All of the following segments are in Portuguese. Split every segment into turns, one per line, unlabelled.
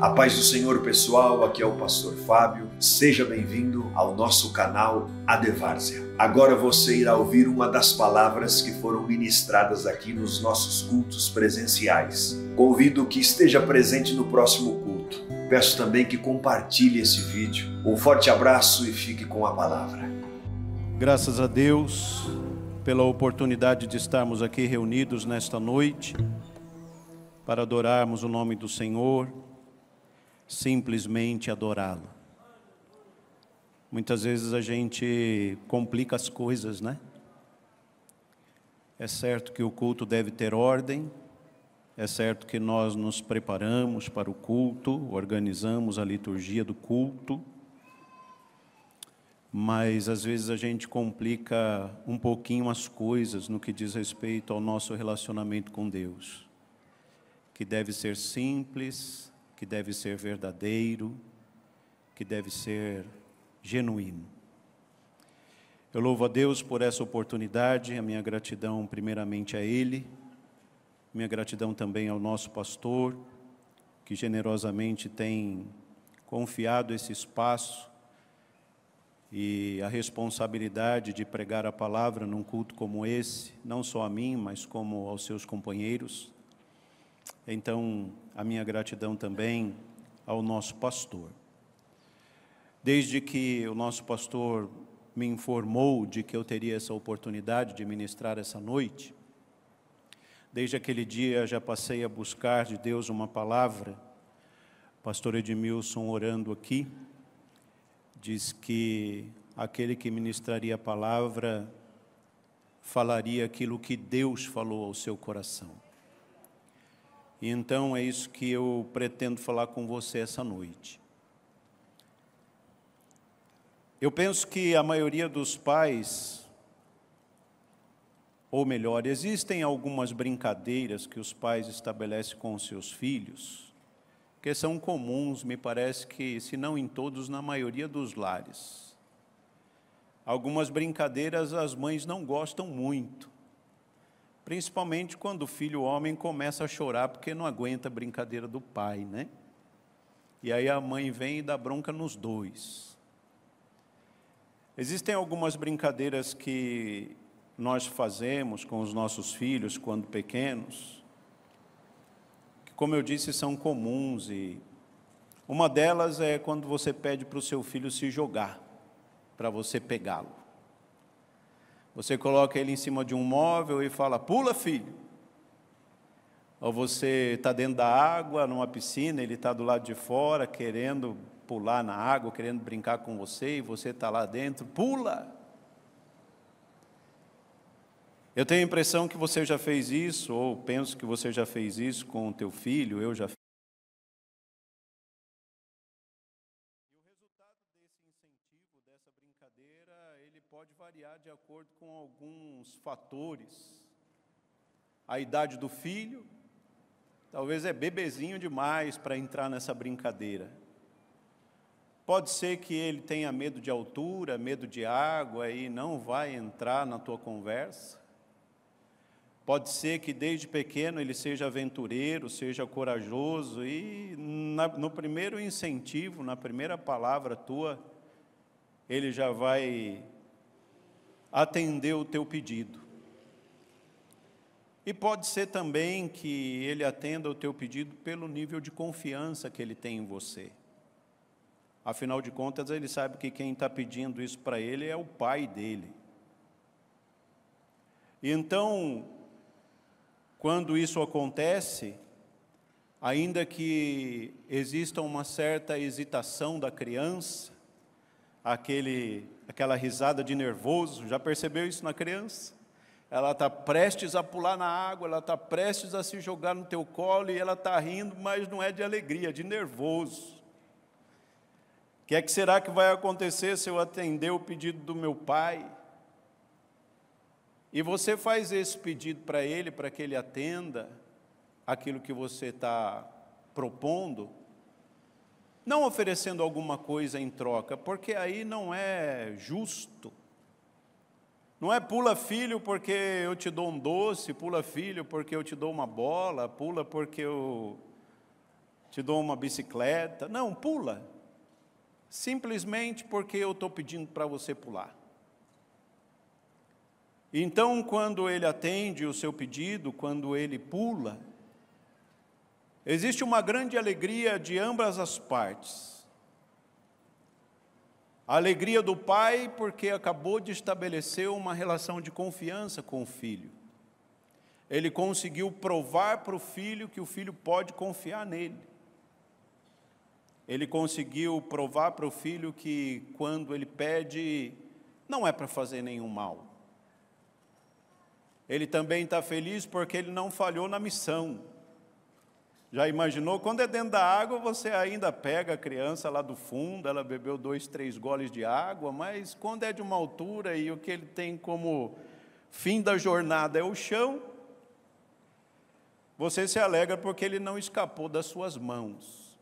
A paz do Senhor, pessoal. Aqui é o pastor Fábio. Seja bem-vindo ao nosso canal Adevárzia. Agora você irá ouvir uma das palavras que foram ministradas aqui nos nossos cultos presenciais. Convido que esteja presente no próximo culto. Peço também que compartilhe esse vídeo. Um forte abraço e fique com a palavra. Graças a Deus pela oportunidade de estarmos aqui reunidos nesta noite para adorarmos o nome do Senhor simplesmente adorá-lo. Muitas vezes a gente complica as coisas, né? É certo que o culto deve ter ordem, é certo que nós nos preparamos para o culto, organizamos a liturgia do culto, mas às vezes a gente complica um pouquinho as coisas no que diz respeito ao nosso relacionamento com Deus, que deve ser simples, que deve ser verdadeiro, que deve ser genuíno. Eu louvo a Deus por essa oportunidade, a minha gratidão primeiramente a Ele, minha gratidão também ao nosso pastor, que generosamente tem confiado esse espaço e a responsabilidade de pregar a palavra num culto como esse, não só a mim, mas como aos seus companheiros. Então, a minha gratidão também ao nosso pastor. Desde que o nosso pastor me informou de que eu teria essa oportunidade de ministrar essa noite, desde aquele dia já passei a buscar de Deus uma palavra. Pastor Edmilson orando aqui diz que aquele que ministraria a palavra falaria aquilo que Deus falou ao seu coração. E então é isso que eu pretendo falar com você essa noite. Eu penso que a maioria dos pais, ou melhor, existem algumas brincadeiras que os pais estabelecem com os seus filhos, que são comuns, me parece que, se não em todos, na maioria dos lares. Algumas brincadeiras as mães não gostam muito. Principalmente quando o filho homem começa a chorar porque não aguenta a brincadeira do pai, né? E aí a mãe vem e dá bronca nos dois. Existem algumas brincadeiras que nós fazemos com os nossos filhos quando pequenos, que, como eu disse, são comuns e uma delas é quando você pede para o seu filho se jogar, para você pegá-lo. Você coloca ele em cima de um móvel e fala: pula, filho. Ou você está dentro da água, numa piscina, ele está do lado de fora, querendo pular na água, querendo brincar com você, e você está lá dentro, pula. Eu tenho a impressão que você já fez isso, ou penso que você já fez isso com o teu filho, eu já fiz. com alguns fatores. A idade do filho, talvez é bebezinho demais para entrar nessa brincadeira. Pode ser que ele tenha medo de altura, medo de água e não vai entrar na tua conversa. Pode ser que desde pequeno ele seja aventureiro, seja corajoso e na, no primeiro incentivo, na primeira palavra tua, ele já vai atendeu o teu pedido. E pode ser também que ele atenda o teu pedido pelo nível de confiança que ele tem em você. Afinal de contas, ele sabe que quem está pedindo isso para ele é o pai dele. E então, quando isso acontece, ainda que exista uma certa hesitação da criança, aquele, aquela risada de nervoso. Já percebeu isso na criança? Ela está prestes a pular na água, ela está prestes a se jogar no teu colo e ela está rindo, mas não é de alegria, é de nervoso. O que é que será que vai acontecer se eu atender o pedido do meu pai? E você faz esse pedido para ele, para que ele atenda aquilo que você está propondo, não oferecendo alguma coisa em troca, porque aí não é justo. Não é pula filho porque eu te dou um doce, pula filho porque eu te dou uma bola, pula porque eu te dou uma bicicleta. Não, pula. Simplesmente porque eu estou pedindo para você pular. Então, quando ele atende o seu pedido, quando ele pula, Existe uma grande alegria de ambas as partes. A alegria do pai, porque acabou de estabelecer uma relação de confiança com o filho. Ele conseguiu provar para o filho que o filho pode confiar nele. Ele conseguiu provar para o filho que quando ele pede, não é para fazer nenhum mal. Ele também está feliz porque ele não falhou na missão. Já imaginou? Quando é dentro da água, você ainda pega a criança lá do fundo, ela bebeu dois, três goles de água, mas quando é de uma altura e o que ele tem como fim da jornada é o chão, você se alegra porque ele não escapou das suas mãos.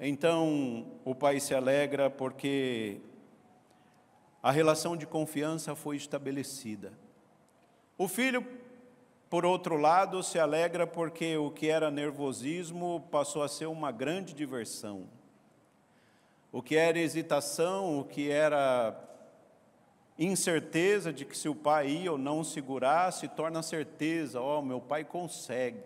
Então, o pai se alegra porque a relação de confiança foi estabelecida. O filho por outro lado, se alegra porque o que era nervosismo passou a ser uma grande diversão. O que era hesitação, o que era incerteza de que se o pai ia ou não segurar, se torna certeza: ó, oh, meu pai consegue.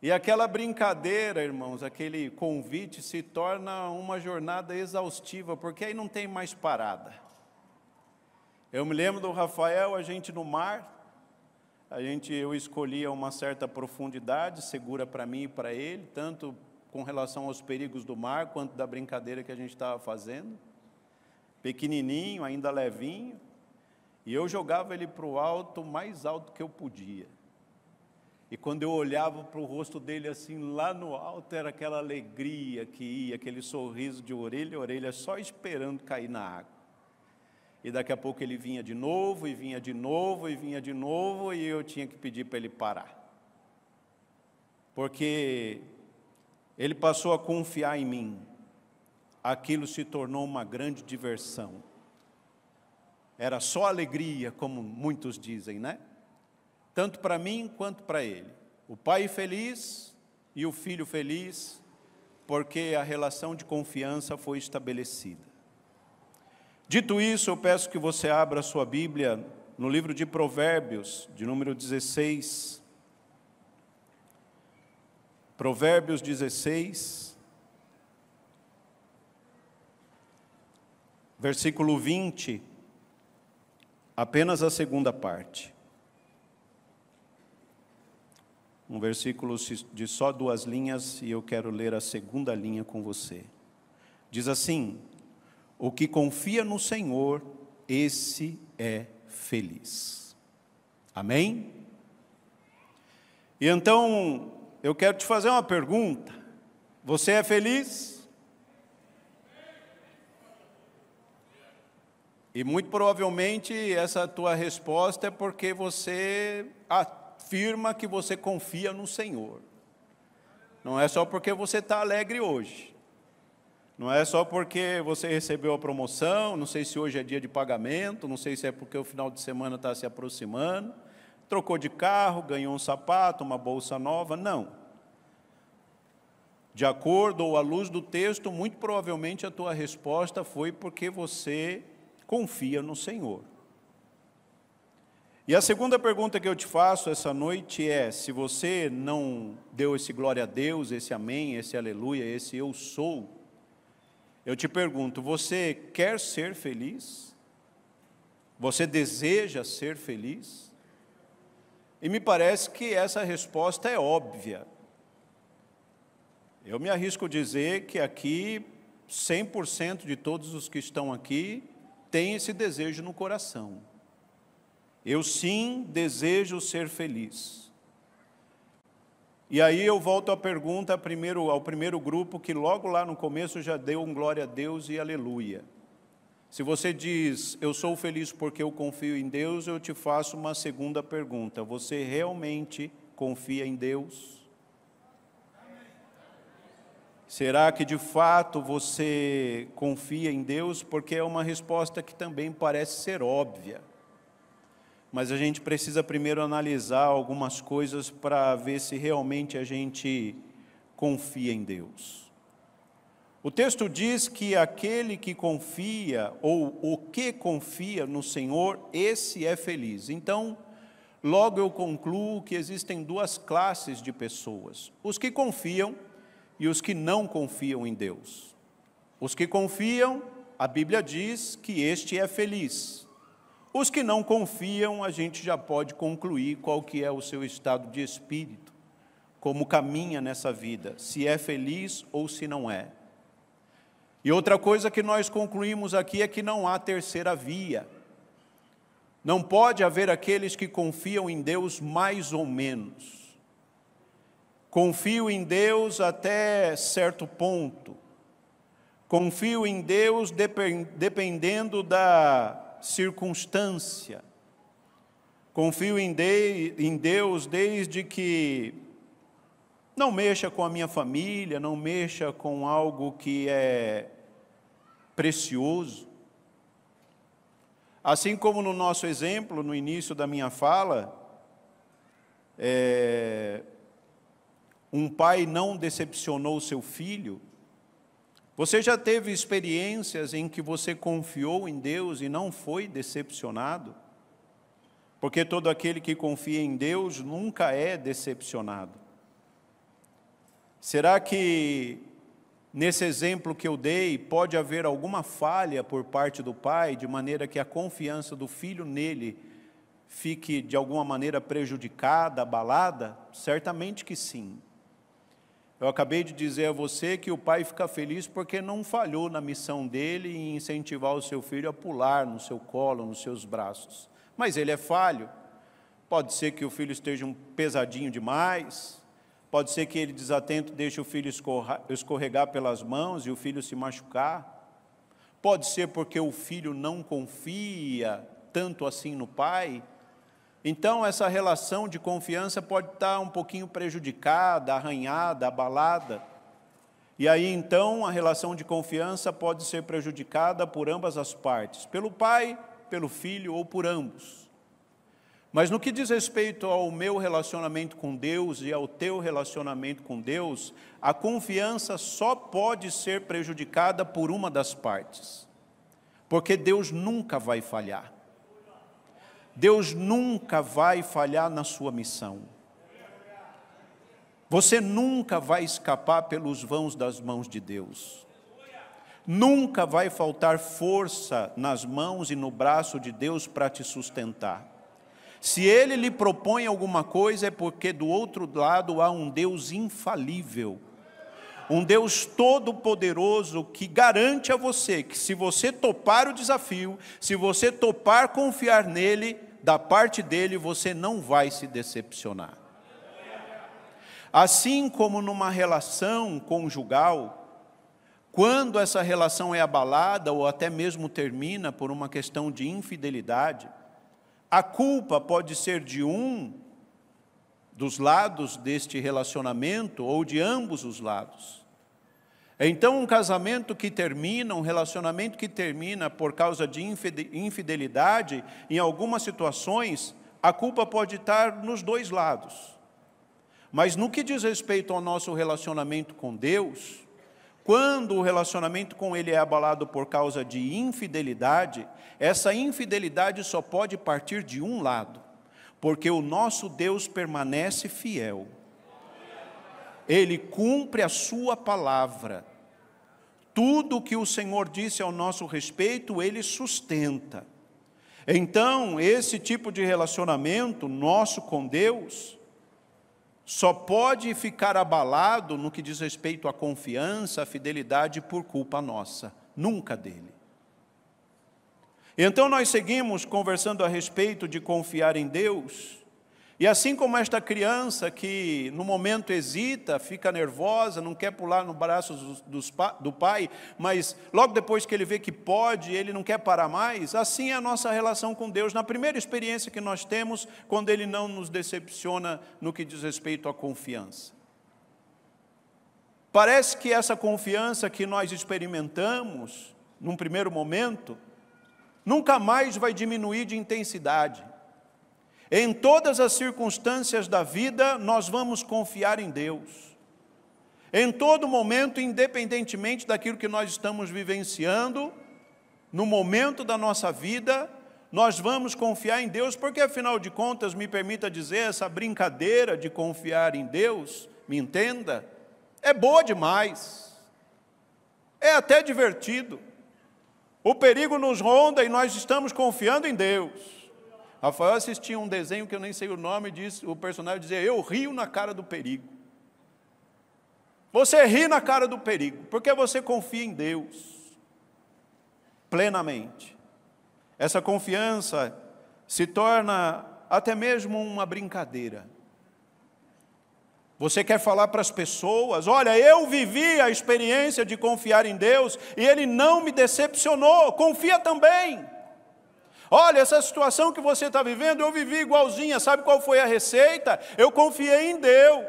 E aquela brincadeira, irmãos, aquele convite se torna uma jornada exaustiva, porque aí não tem mais parada. Eu me lembro do Rafael, a gente no mar, a gente, eu escolhia uma certa profundidade segura para mim e para ele, tanto com relação aos perigos do mar quanto da brincadeira que a gente estava fazendo. Pequenininho, ainda levinho, e eu jogava ele para o alto, mais alto que eu podia. E quando eu olhava para o rosto dele assim, lá no alto, era aquela alegria que ia, aquele sorriso de orelha a orelha, só esperando cair na água. E daqui a pouco ele vinha de novo, e vinha de novo, e vinha de novo, e eu tinha que pedir para ele parar. Porque ele passou a confiar em mim. Aquilo se tornou uma grande diversão. Era só alegria, como muitos dizem, né? Tanto para mim quanto para ele. O pai feliz e o filho feliz, porque a relação de confiança foi estabelecida. Dito isso, eu peço que você abra a sua Bíblia no livro de Provérbios, de número 16. Provérbios 16, versículo 20, apenas a segunda parte. Um versículo de só duas linhas e eu quero ler a segunda linha com você. Diz assim: o que confia no Senhor, esse é feliz. Amém? E então, eu quero te fazer uma pergunta. Você é feliz? E muito provavelmente essa tua resposta é porque você afirma que você confia no Senhor. Não é só porque você está alegre hoje. Não é só porque você recebeu a promoção, não sei se hoje é dia de pagamento, não sei se é porque o final de semana está se aproximando, trocou de carro, ganhou um sapato, uma bolsa nova. Não. De acordo ou à luz do texto, muito provavelmente a tua resposta foi porque você confia no Senhor. E a segunda pergunta que eu te faço essa noite é: se você não deu esse glória a Deus, esse amém, esse aleluia, esse eu sou, eu te pergunto: você quer ser feliz? Você deseja ser feliz? E me parece que essa resposta é óbvia. Eu me arrisco dizer que aqui 100% de todos os que estão aqui têm esse desejo no coração. Eu sim desejo ser feliz. E aí eu volto à pergunta primeiro, ao primeiro grupo que logo lá no começo já deu um glória a Deus e aleluia. Se você diz, eu sou feliz porque eu confio em Deus, eu te faço uma segunda pergunta: você realmente confia em Deus? Será que de fato você confia em Deus? Porque é uma resposta que também parece ser óbvia mas a gente precisa primeiro analisar algumas coisas para ver se realmente a gente confia em Deus. O texto diz que aquele que confia, ou o que confia no Senhor, esse é feliz. Então, logo eu concluo que existem duas classes de pessoas: os que confiam e os que não confiam em Deus. Os que confiam, a Bíblia diz que este é feliz. Os que não confiam, a gente já pode concluir qual que é o seu estado de espírito, como caminha nessa vida, se é feliz ou se não é. E outra coisa que nós concluímos aqui é que não há terceira via. Não pode haver aqueles que confiam em Deus mais ou menos. Confio em Deus até certo ponto. Confio em Deus dependendo da circunstância. Confio em, de, em Deus desde que não mexa com a minha família, não mexa com algo que é precioso. Assim como no nosso exemplo, no início da minha fala, é, um pai não decepcionou seu filho, você já teve experiências em que você confiou em Deus e não foi decepcionado? Porque todo aquele que confia em Deus nunca é decepcionado. Será que nesse exemplo que eu dei pode haver alguma falha por parte do pai, de maneira que a confiança do filho nele fique de alguma maneira prejudicada, abalada? Certamente que sim. Eu acabei de dizer a você que o pai fica feliz porque não falhou na missão dele em incentivar o seu filho a pular no seu colo, nos seus braços. Mas ele é falho. Pode ser que o filho esteja um pesadinho demais, pode ser que ele desatento deixe o filho escorregar pelas mãos e o filho se machucar. Pode ser porque o filho não confia tanto assim no pai então, essa relação de confiança pode estar um pouquinho prejudicada, arranhada, abalada. E aí, então, a relação de confiança pode ser prejudicada por ambas as partes, pelo pai, pelo filho ou por ambos. Mas no que diz respeito ao meu relacionamento com Deus e ao teu relacionamento com Deus, a confiança só pode ser prejudicada por uma das partes, porque Deus nunca vai falhar. Deus nunca vai falhar na sua missão. Você nunca vai escapar pelos vãos das mãos de Deus. Nunca vai faltar força nas mãos e no braço de Deus para te sustentar. Se ele lhe propõe alguma coisa, é porque do outro lado há um Deus infalível um Deus todo-poderoso que garante a você que, se você topar o desafio, se você topar confiar nele, da parte dele você não vai se decepcionar. Assim como numa relação conjugal, quando essa relação é abalada ou até mesmo termina por uma questão de infidelidade, a culpa pode ser de um dos lados deste relacionamento ou de ambos os lados. É então, um casamento que termina, um relacionamento que termina por causa de infidelidade, em algumas situações, a culpa pode estar nos dois lados. Mas no que diz respeito ao nosso relacionamento com Deus, quando o relacionamento com Ele é abalado por causa de infidelidade, essa infidelidade só pode partir de um lado, porque o nosso Deus permanece fiel. Ele cumpre a sua palavra. Tudo o que o Senhor disse ao nosso respeito, ele sustenta. Então, esse tipo de relacionamento nosso com Deus só pode ficar abalado no que diz respeito à confiança, à fidelidade por culpa nossa, nunca dele. Então nós seguimos conversando a respeito de confiar em Deus, e assim como esta criança que no momento hesita, fica nervosa, não quer pular no braço do pai, mas logo depois que ele vê que pode, ele não quer parar mais, assim é a nossa relação com Deus. Na primeira experiência que nós temos, quando ele não nos decepciona no que diz respeito à confiança. Parece que essa confiança que nós experimentamos, num primeiro momento, nunca mais vai diminuir de intensidade. Em todas as circunstâncias da vida, nós vamos confiar em Deus. Em todo momento, independentemente daquilo que nós estamos vivenciando, no momento da nossa vida, nós vamos confiar em Deus, porque afinal de contas, me permita dizer, essa brincadeira de confiar em Deus, me entenda, é boa demais, é até divertido. O perigo nos ronda e nós estamos confiando em Deus. Rafael assistia um desenho que eu nem sei o nome, o personagem dizia: Eu rio na cara do perigo. Você ri na cara do perigo, porque você confia em Deus plenamente. Essa confiança se torna até mesmo uma brincadeira. Você quer falar para as pessoas: olha, eu vivi a experiência de confiar em Deus e Ele não me decepcionou, confia também. Olha, essa situação que você está vivendo, eu vivi igualzinha. Sabe qual foi a receita? Eu confiei em Deus.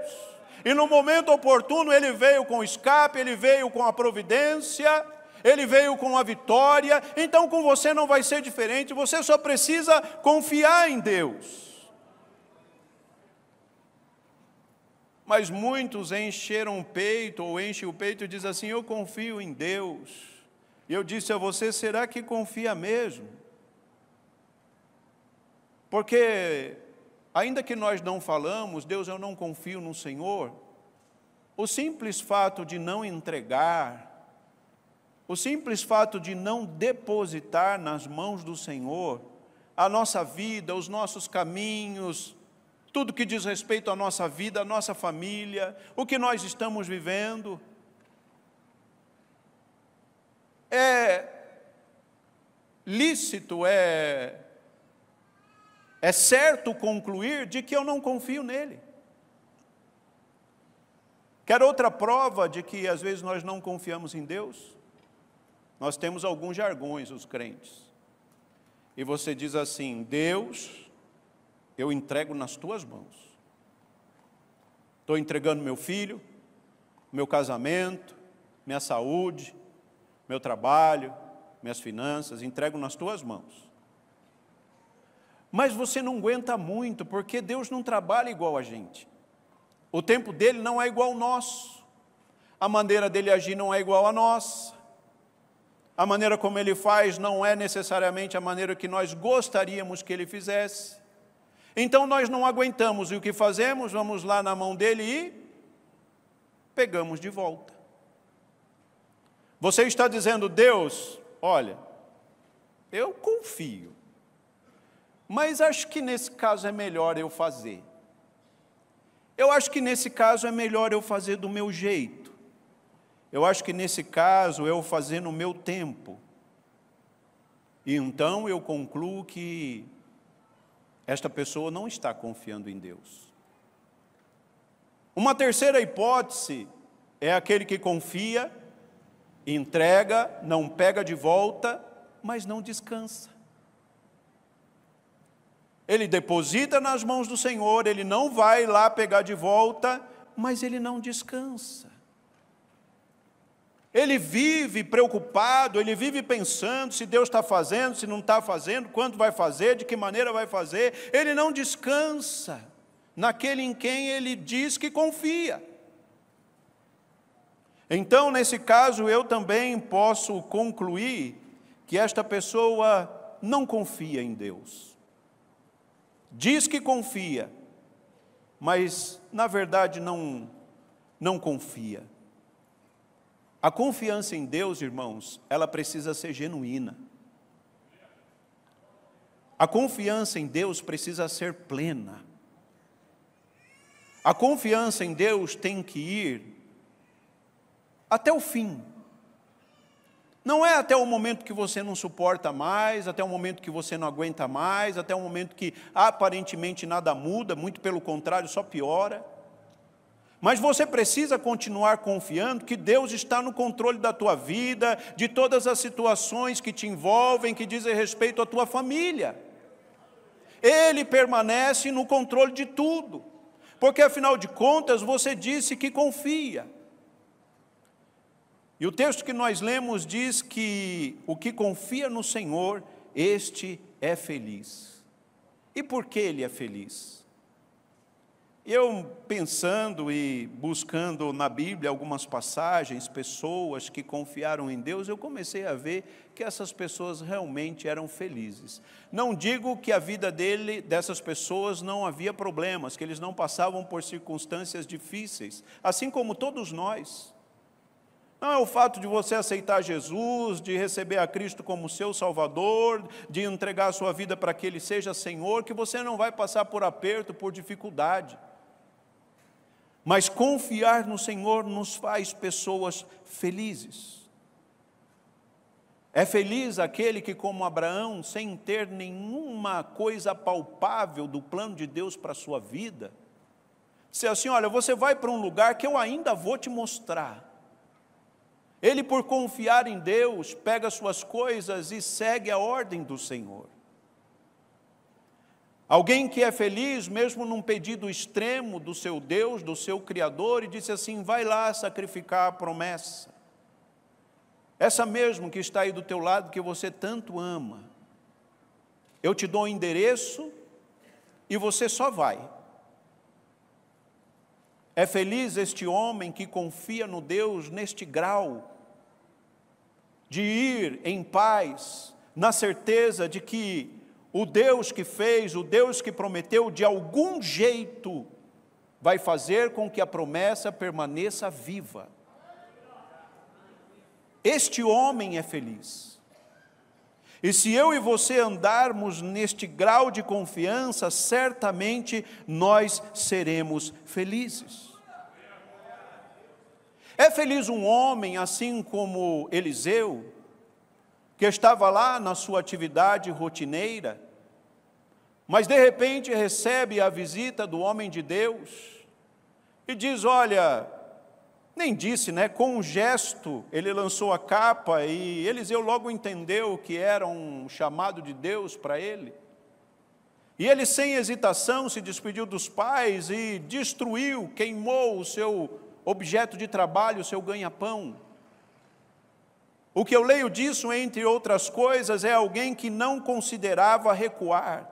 E no momento oportuno, ele veio com o escape, ele veio com a providência, ele veio com a vitória. Então, com você não vai ser diferente, você só precisa confiar em Deus. Mas muitos encheram o peito, ou enchem o peito e dizem assim: Eu confio em Deus. E eu disse a você: será que confia mesmo? Porque, ainda que nós não falamos, Deus, eu não confio no Senhor, o simples fato de não entregar, o simples fato de não depositar nas mãos do Senhor a nossa vida, os nossos caminhos, tudo que diz respeito à nossa vida, à nossa família, o que nós estamos vivendo, é lícito, é é certo concluir de que eu não confio nele. Quer outra prova de que às vezes nós não confiamos em Deus? Nós temos alguns jargões, os crentes. E você diz assim: Deus, eu entrego nas tuas mãos. Estou entregando meu filho, meu casamento, minha saúde, meu trabalho, minhas finanças, entrego nas tuas mãos mas você não aguenta muito, porque Deus não trabalha igual a gente. O tempo dele não é igual ao nosso. A maneira dele agir não é igual a nossa. A maneira como ele faz não é necessariamente a maneira que nós gostaríamos que ele fizesse. Então nós não aguentamos e o que fazemos? Vamos lá na mão dele e pegamos de volta. Você está dizendo, Deus, olha, eu confio, mas acho que nesse caso é melhor eu fazer. Eu acho que nesse caso é melhor eu fazer do meu jeito. Eu acho que nesse caso é eu fazer no meu tempo. E então eu concluo que esta pessoa não está confiando em Deus. Uma terceira hipótese é aquele que confia, entrega, não pega de volta, mas não descansa. Ele deposita nas mãos do Senhor, ele não vai lá pegar de volta, mas ele não descansa. Ele vive preocupado, ele vive pensando se Deus está fazendo, se não está fazendo, quanto vai fazer, de que maneira vai fazer. Ele não descansa naquele em quem ele diz que confia. Então, nesse caso, eu também posso concluir que esta pessoa não confia em Deus diz que confia, mas na verdade não, não confia. A confiança em Deus, irmãos, ela precisa ser genuína. A confiança em Deus precisa ser plena. A confiança em Deus tem que ir até o fim. Não é até o momento que você não suporta mais, até o momento que você não aguenta mais, até o momento que aparentemente nada muda, muito pelo contrário, só piora. Mas você precisa continuar confiando que Deus está no controle da tua vida, de todas as situações que te envolvem, que dizem respeito à tua família. Ele permanece no controle de tudo, porque afinal de contas você disse que confia. E o texto que nós lemos diz que o que confia no Senhor, este é feliz. E por que ele é feliz? Eu pensando e buscando na Bíblia algumas passagens, pessoas que confiaram em Deus, eu comecei a ver que essas pessoas realmente eram felizes. Não digo que a vida dele, dessas pessoas não havia problemas, que eles não passavam por circunstâncias difíceis, assim como todos nós. Não é o fato de você aceitar Jesus, de receber a Cristo como seu Salvador, de entregar a sua vida para que Ele seja Senhor, que você não vai passar por aperto, por dificuldade. Mas confiar no Senhor nos faz pessoas felizes. É feliz aquele que, como Abraão, sem ter nenhuma coisa palpável do plano de Deus para a sua vida, disse assim: Olha, você vai para um lugar que eu ainda vou te mostrar ele, por confiar em Deus, pega suas coisas e segue a ordem do Senhor. Alguém que é feliz, mesmo num pedido extremo do seu Deus, do seu Criador, e disse assim: vai lá sacrificar a promessa. Essa mesmo que está aí do teu lado, que você tanto ama. Eu te dou o um endereço e você só vai. É feliz este homem que confia no Deus neste grau, de ir em paz, na certeza de que o Deus que fez, o Deus que prometeu, de algum jeito, vai fazer com que a promessa permaneça viva. Este homem é feliz. E se eu e você andarmos neste grau de confiança, certamente nós seremos felizes. É feliz um homem assim como Eliseu, que estava lá na sua atividade rotineira, mas de repente recebe a visita do homem de Deus e diz: Olha, nem disse, né? Com um gesto, ele lançou a capa e Eliseu logo entendeu que era um chamado de Deus para ele. E ele, sem hesitação, se despediu dos pais e destruiu, queimou o seu objeto de trabalho, o seu ganha-pão. O que eu leio disso, entre outras coisas, é alguém que não considerava recuar,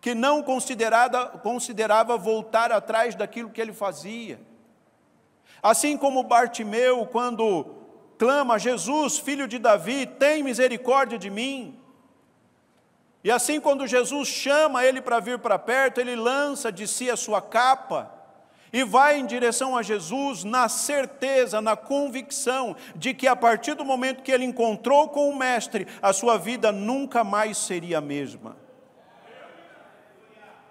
que não considerava voltar atrás daquilo que ele fazia Assim como Bartimeu, quando clama: Jesus, filho de Davi, tem misericórdia de mim. E assim, quando Jesus chama ele para vir para perto, ele lança de si a sua capa e vai em direção a Jesus na certeza, na convicção de que a partir do momento que ele encontrou com o Mestre, a sua vida nunca mais seria a mesma.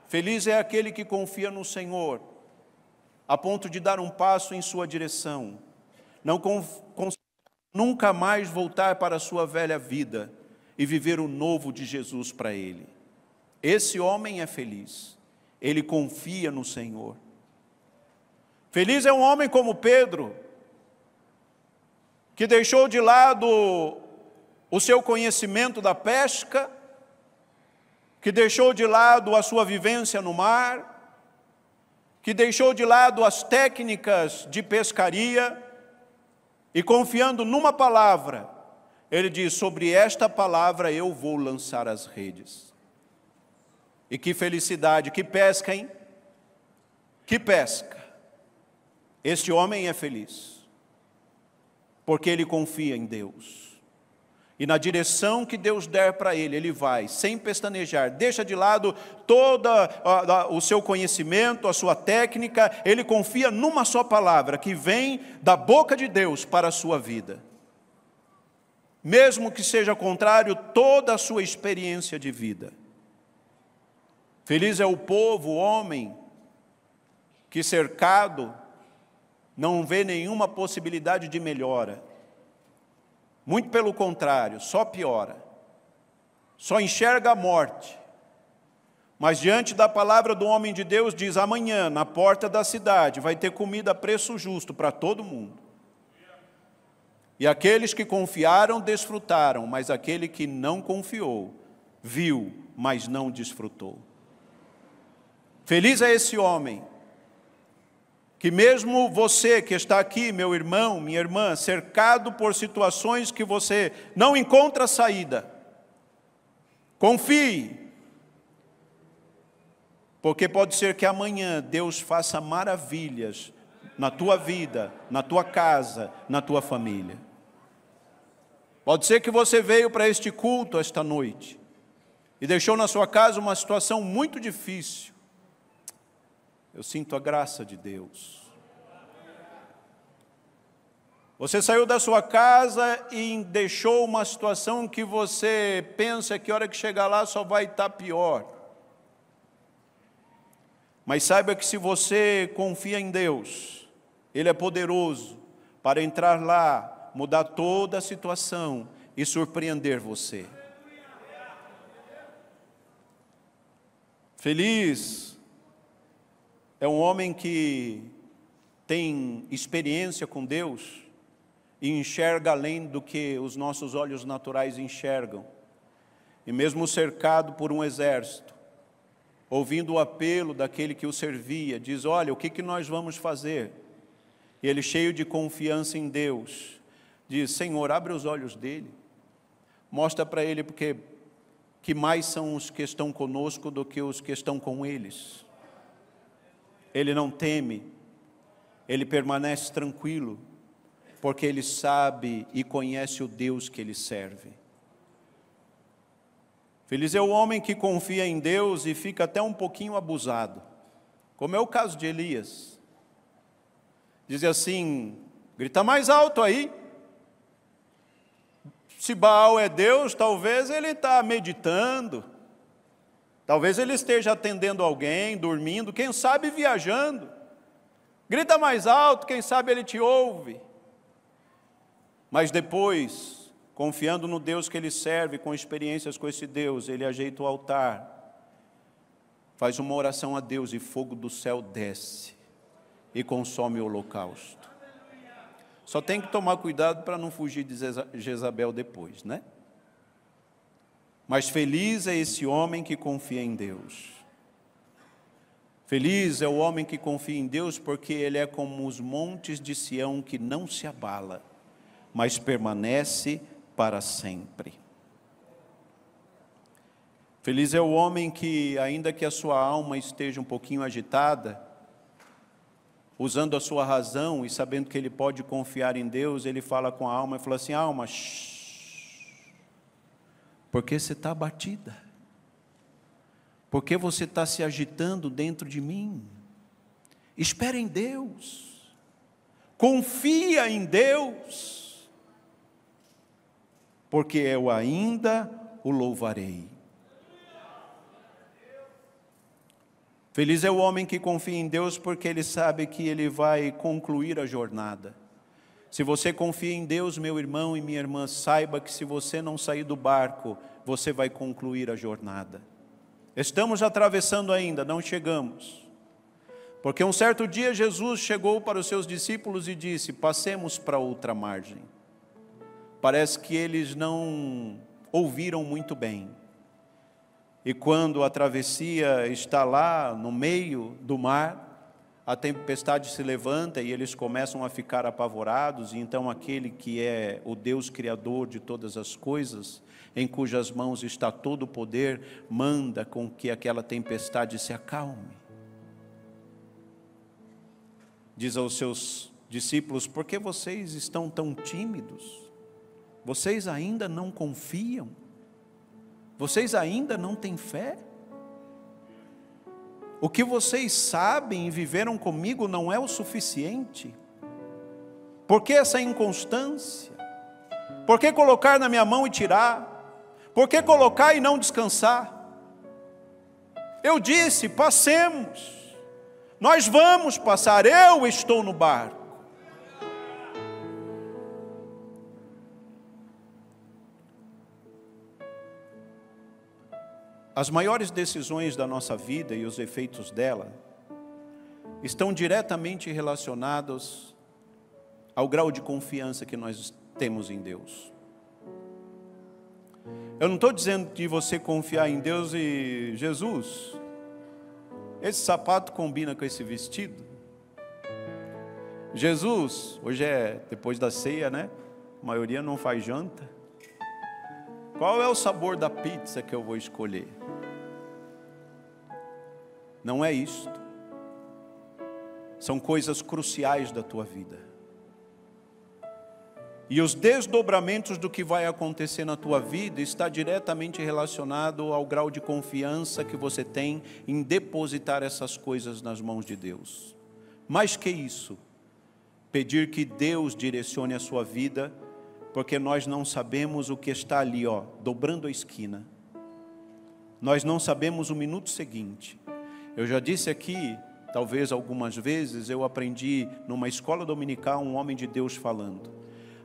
Feliz é aquele que confia no Senhor a ponto de dar um passo em sua direção. Não nunca mais voltar para a sua velha vida e viver o novo de Jesus para ele. Esse homem é feliz. Ele confia no Senhor. Feliz é um homem como Pedro, que deixou de lado o seu conhecimento da pesca, que deixou de lado a sua vivência no mar, que deixou de lado as técnicas de pescaria e confiando numa palavra, ele diz: Sobre esta palavra eu vou lançar as redes. E que felicidade, que pesca, hein? Que pesca. Este homem é feliz, porque ele confia em Deus. E na direção que Deus der para ele, ele vai, sem pestanejar, deixa de lado todo o seu conhecimento, a sua técnica, ele confia numa só palavra que vem da boca de Deus para a sua vida. Mesmo que seja contrário toda a sua experiência de vida. Feliz é o povo, o homem, que cercado não vê nenhuma possibilidade de melhora muito pelo contrário, só piora. Só enxerga a morte. Mas diante da palavra do homem de Deus, diz: amanhã, na porta da cidade, vai ter comida a preço justo para todo mundo. E aqueles que confiaram, desfrutaram, mas aquele que não confiou, viu, mas não desfrutou. Feliz é esse homem que mesmo você que está aqui, meu irmão, minha irmã, cercado por situações que você não encontra saída, confie, porque pode ser que amanhã Deus faça maravilhas na tua vida, na tua casa, na tua família. Pode ser que você veio para este culto esta noite e deixou na sua casa uma situação muito difícil. Eu sinto a graça de Deus. Você saiu da sua casa e deixou uma situação que você pensa que a hora que chegar lá só vai estar tá pior. Mas saiba que se você confia em Deus, Ele é poderoso para entrar lá, mudar toda a situação e surpreender você. Feliz é um homem que tem experiência com Deus e enxerga além do que os nossos olhos naturais enxergam. E mesmo cercado por um exército, ouvindo o apelo daquele que o servia, diz: Olha, o que, que nós vamos fazer? E ele, cheio de confiança em Deus, diz: Senhor, abre os olhos dele, mostra para ele, porque que mais são os que estão conosco do que os que estão com eles ele não teme, ele permanece tranquilo, porque ele sabe e conhece o Deus que ele serve. Feliz é o homem que confia em Deus e fica até um pouquinho abusado, como é o caso de Elias. Diz assim: grita mais alto aí. Se Baal é Deus, talvez ele está meditando Talvez ele esteja atendendo alguém, dormindo, quem sabe viajando. Grita mais alto, quem sabe ele te ouve. Mas depois, confiando no Deus que ele serve, com experiências com esse Deus, ele ajeita o altar, faz uma oração a Deus e fogo do céu desce e consome o holocausto. Só tem que tomar cuidado para não fugir de Jezabel depois, né? Mas feliz é esse homem que confia em Deus. Feliz é o homem que confia em Deus, porque ele é como os montes de Sião que não se abala, mas permanece para sempre. Feliz é o homem que, ainda que a sua alma esteja um pouquinho agitada, usando a sua razão e sabendo que ele pode confiar em Deus, ele fala com a alma e fala assim: alma, shh, porque você está abatida. Porque você está se agitando dentro de mim. Espera em Deus. Confia em Deus. Porque eu ainda o louvarei. Feliz é o homem que confia em Deus, porque ele sabe que ele vai concluir a jornada. Se você confia em Deus, meu irmão e minha irmã, saiba que se você não sair do barco, você vai concluir a jornada. Estamos atravessando ainda, não chegamos. Porque um certo dia Jesus chegou para os seus discípulos e disse: Passemos para outra margem. Parece que eles não ouviram muito bem. E quando a travessia está lá no meio do mar, a tempestade se levanta e eles começam a ficar apavorados, e então aquele que é o Deus Criador de todas as coisas, em cujas mãos está todo o poder, manda com que aquela tempestade se acalme. Diz aos seus discípulos: por que vocês estão tão tímidos? Vocês ainda não confiam? Vocês ainda não têm fé? O que vocês sabem e viveram comigo não é o suficiente? Por que essa inconstância? Por que colocar na minha mão e tirar? Por que colocar e não descansar? Eu disse: passemos, nós vamos passar, eu estou no barco. As maiores decisões da nossa vida e os efeitos dela estão diretamente relacionados ao grau de confiança que nós temos em Deus. Eu não estou dizendo de você confiar em Deus e Jesus, esse sapato combina com esse vestido. Jesus, hoje é depois da ceia, né? A maioria não faz janta. Qual é o sabor da pizza que eu vou escolher? Não é isto. São coisas cruciais da tua vida. E os desdobramentos do que vai acontecer na tua vida está diretamente relacionado ao grau de confiança que você tem em depositar essas coisas nas mãos de Deus. Mais que isso, pedir que Deus direcione a sua vida, porque nós não sabemos o que está ali, ó, dobrando a esquina. Nós não sabemos o minuto seguinte. Eu já disse aqui, talvez algumas vezes, eu aprendi numa escola dominical um homem de Deus falando.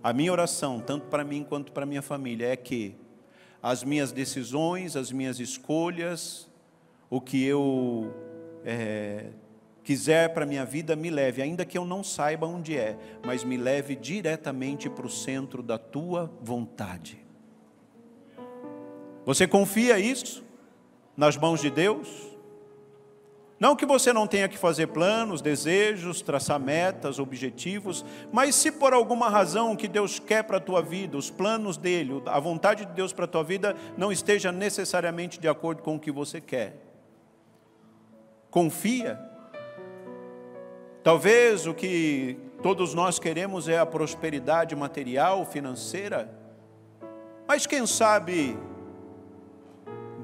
A minha oração, tanto para mim quanto para minha família, é que as minhas decisões, as minhas escolhas, o que eu é, quiser para a minha vida, me leve, ainda que eu não saiba onde é, mas me leve diretamente para o centro da tua vontade. Você confia isso nas mãos de Deus? Não que você não tenha que fazer planos, desejos, traçar metas, objetivos, mas se por alguma razão que Deus quer para a tua vida, os planos dele, a vontade de Deus para a tua vida não esteja necessariamente de acordo com o que você quer. Confia. Talvez o que todos nós queremos é a prosperidade material, financeira, mas quem sabe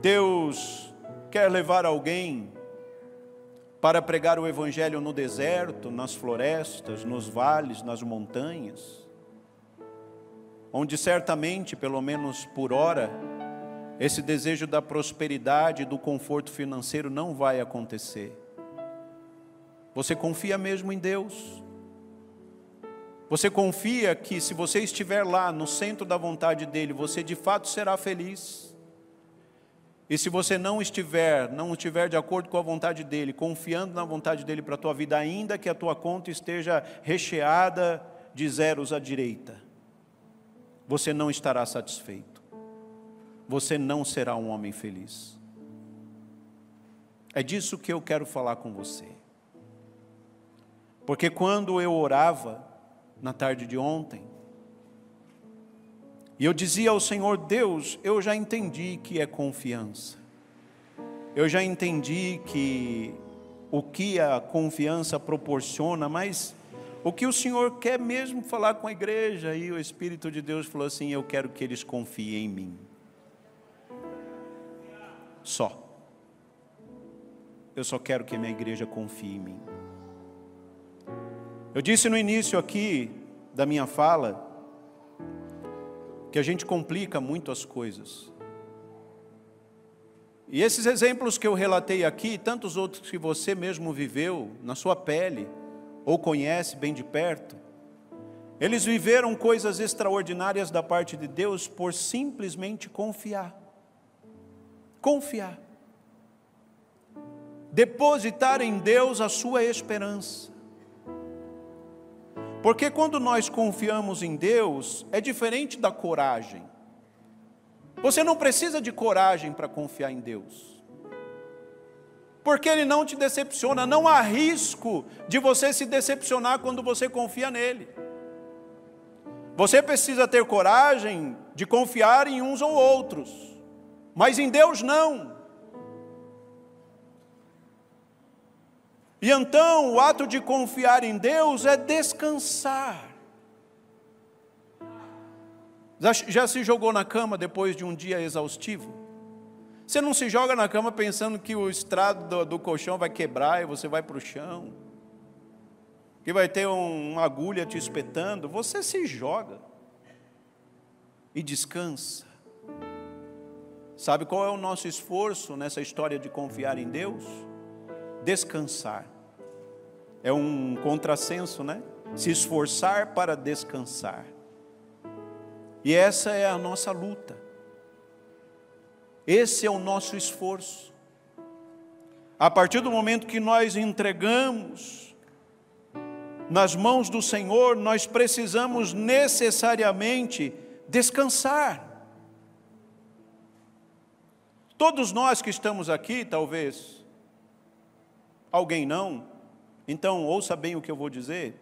Deus quer levar alguém para pregar o Evangelho no deserto, nas florestas, nos vales, nas montanhas, onde certamente, pelo menos por hora, esse desejo da prosperidade, do conforto financeiro não vai acontecer. Você confia mesmo em Deus? Você confia que se você estiver lá no centro da vontade dele, você de fato será feliz? E se você não estiver, não estiver de acordo com a vontade dele, confiando na vontade dele para a tua vida, ainda que a tua conta esteja recheada de zeros à direita, você não estará satisfeito. Você não será um homem feliz. É disso que eu quero falar com você. Porque quando eu orava na tarde de ontem, e eu dizia ao Senhor: Deus, eu já entendi que é confiança. Eu já entendi que o que a confiança proporciona, mas o que o Senhor quer mesmo falar com a igreja? E o Espírito de Deus falou assim: Eu quero que eles confiem em mim. Só. Eu só quero que a minha igreja confie em mim. Eu disse no início aqui da minha fala que a gente complica muito as coisas. E esses exemplos que eu relatei aqui, e tantos outros que você mesmo viveu na sua pele, ou conhece bem de perto, eles viveram coisas extraordinárias da parte de Deus por simplesmente confiar. Confiar. Depositar em Deus a sua esperança. Porque quando nós confiamos em Deus, é diferente da coragem. Você não precisa de coragem para confiar em Deus. Porque Ele não te decepciona, não há risco de você se decepcionar quando você confia nele. Você precisa ter coragem de confiar em uns ou outros, mas em Deus não. E então o ato de confiar em Deus é descansar. Já se jogou na cama depois de um dia exaustivo? Você não se joga na cama pensando que o estrado do, do colchão vai quebrar e você vai para o chão, que vai ter um, uma agulha te espetando. Você se joga e descansa. Sabe qual é o nosso esforço nessa história de confiar em Deus? Descansar é um contrassenso, né? Se esforçar para descansar. E essa é a nossa luta. Esse é o nosso esforço. A partir do momento que nós entregamos nas mãos do Senhor, nós precisamos necessariamente descansar. Todos nós que estamos aqui, talvez, alguém não, então, ouça bem o que eu vou dizer.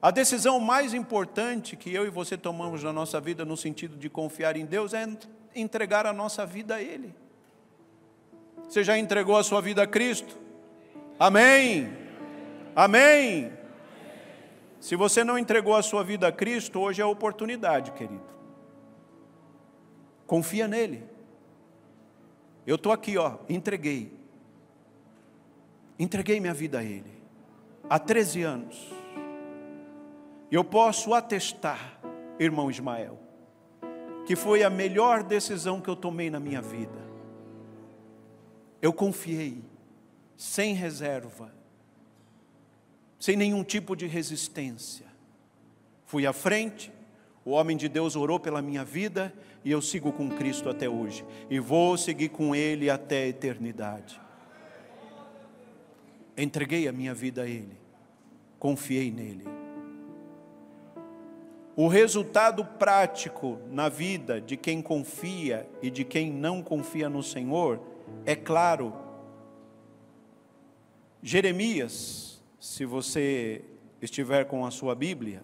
A decisão mais importante que eu e você tomamos na nossa vida, no sentido de confiar em Deus, é entregar a nossa vida a Ele. Você já entregou a sua vida a Cristo? Amém? Amém? Se você não entregou a sua vida a Cristo, hoje é a oportunidade, querido. Confia nele. Eu estou aqui, ó, entreguei. Entreguei minha vida a Ele há 13 anos. Eu posso atestar, irmão Ismael, que foi a melhor decisão que eu tomei na minha vida. Eu confiei, sem reserva, sem nenhum tipo de resistência. Fui à frente, o homem de Deus orou pela minha vida e eu sigo com Cristo até hoje. E vou seguir com Ele até a eternidade entreguei a minha vida a Ele, confiei nele. O resultado prático na vida de quem confia e de quem não confia no Senhor é claro. Jeremias, se você estiver com a sua Bíblia,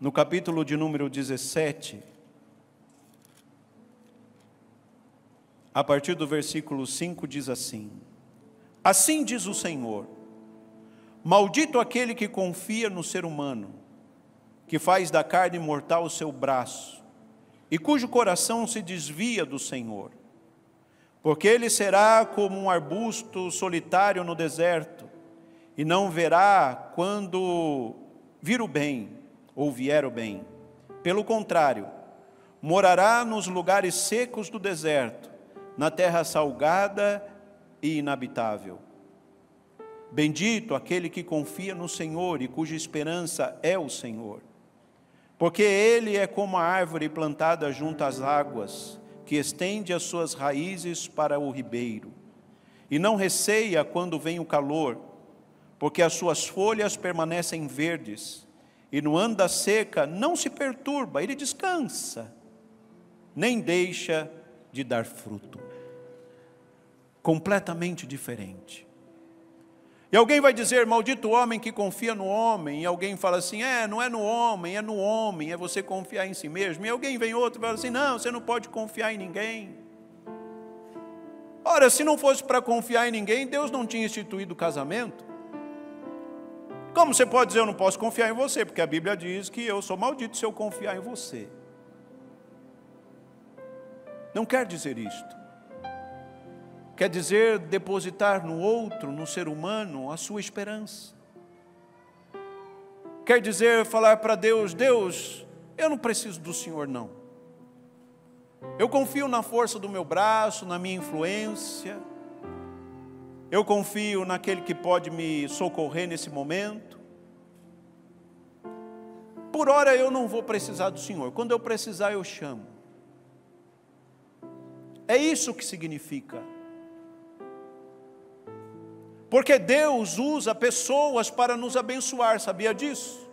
no capítulo de número 17, a partir do versículo 5 diz assim: Assim diz o Senhor: Maldito aquele que confia no ser humano, que faz da carne mortal o seu braço, e cujo coração se desvia do Senhor. Porque ele será como um arbusto solitário no deserto, e não verá quando vir o bem ou vier o bem. Pelo contrário, morará nos lugares secos do deserto, na terra salgada e inabitável. Bendito aquele que confia no Senhor e cuja esperança é o Senhor. Porque ele é como a árvore plantada junto às águas, que estende as suas raízes para o ribeiro. E não receia quando vem o calor, porque as suas folhas permanecem verdes, e no ano da seca não se perturba, ele descansa, nem deixa de dar fruto completamente diferente. E alguém vai dizer, maldito homem que confia no homem, e alguém fala assim, é, não é no homem, é no homem, é você confiar em si mesmo. E alguém vem outro e fala assim, não, você não pode confiar em ninguém. Ora, se não fosse para confiar em ninguém, Deus não tinha instituído o casamento. Como você pode dizer, eu não posso confiar em você? Porque a Bíblia diz que eu sou maldito se eu confiar em você. Não quer dizer isto. Quer dizer depositar no outro, no ser humano, a sua esperança. Quer dizer falar para Deus: Deus, eu não preciso do Senhor, não. Eu confio na força do meu braço, na minha influência. Eu confio naquele que pode me socorrer nesse momento. Por hora eu não vou precisar do Senhor. Quando eu precisar, eu chamo. É isso que significa porque Deus usa pessoas para nos abençoar, sabia disso?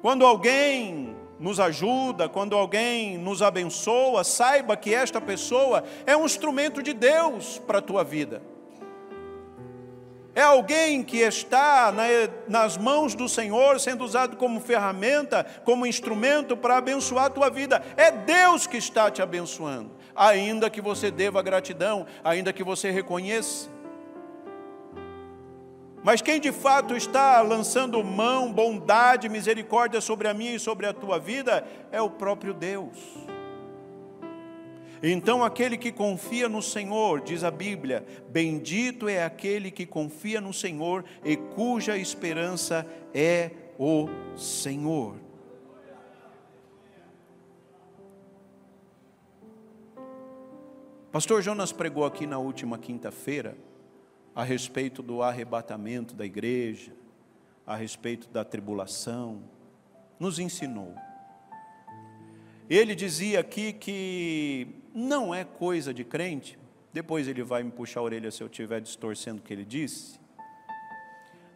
Quando alguém nos ajuda, quando alguém nos abençoa, saiba que esta pessoa é um instrumento de Deus para a tua vida. É alguém que está nas mãos do Senhor, sendo usado como ferramenta, como instrumento para abençoar a tua vida. É Deus que está te abençoando ainda que você deva gratidão, ainda que você reconheça. Mas quem de fato está lançando mão, bondade, misericórdia sobre a minha e sobre a tua vida é o próprio Deus. Então, aquele que confia no Senhor, diz a Bíblia, bendito é aquele que confia no Senhor e cuja esperança é o Senhor. Pastor Jonas pregou aqui na última quinta-feira a respeito do arrebatamento da igreja, a respeito da tribulação, nos ensinou. Ele dizia aqui que não é coisa de crente, depois ele vai me puxar a orelha se eu estiver distorcendo o que ele disse.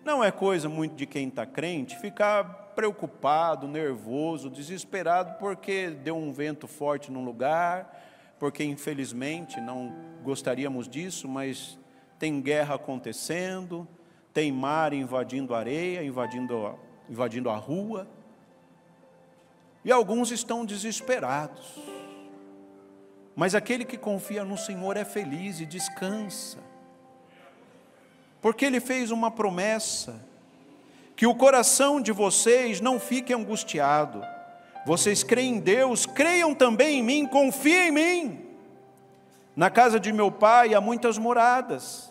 Não é coisa muito de quem está crente ficar preocupado, nervoso, desesperado porque deu um vento forte num lugar, porque infelizmente não gostaríamos disso, mas tem guerra acontecendo, tem mar invadindo areia, invadindo, invadindo a rua. E alguns estão desesperados. Mas aquele que confia no Senhor é feliz e descansa. Porque ele fez uma promessa: que o coração de vocês não fique angustiado vocês creem em Deus, creiam também em mim, confiem em mim. Na casa de meu pai há muitas moradas.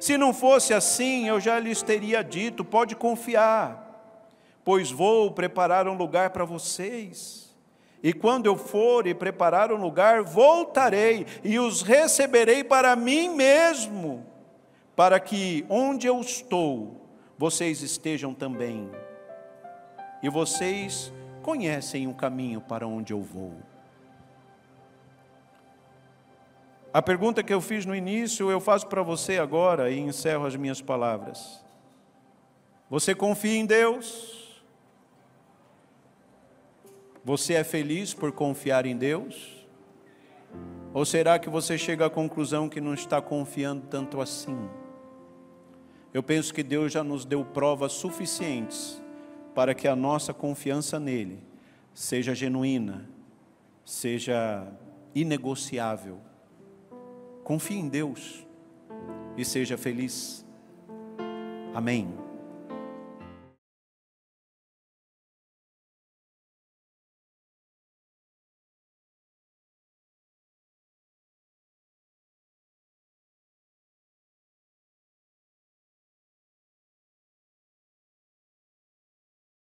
Se não fosse assim, eu já lhes teria dito: pode confiar, pois vou preparar um lugar para vocês. E quando eu for e preparar um lugar, voltarei e os receberei para mim mesmo, para que onde eu estou, vocês estejam também. E vocês conhecem o caminho para onde eu vou. A pergunta que eu fiz no início, eu faço para você agora e encerro as minhas palavras. Você confia em Deus? Você é feliz por confiar em Deus? Ou será que você chega à conclusão que não está confiando tanto assim? Eu penso que Deus já nos deu provas suficientes para que a nossa confiança nele seja genuína, seja inegociável. Confie em Deus e seja feliz. Amém.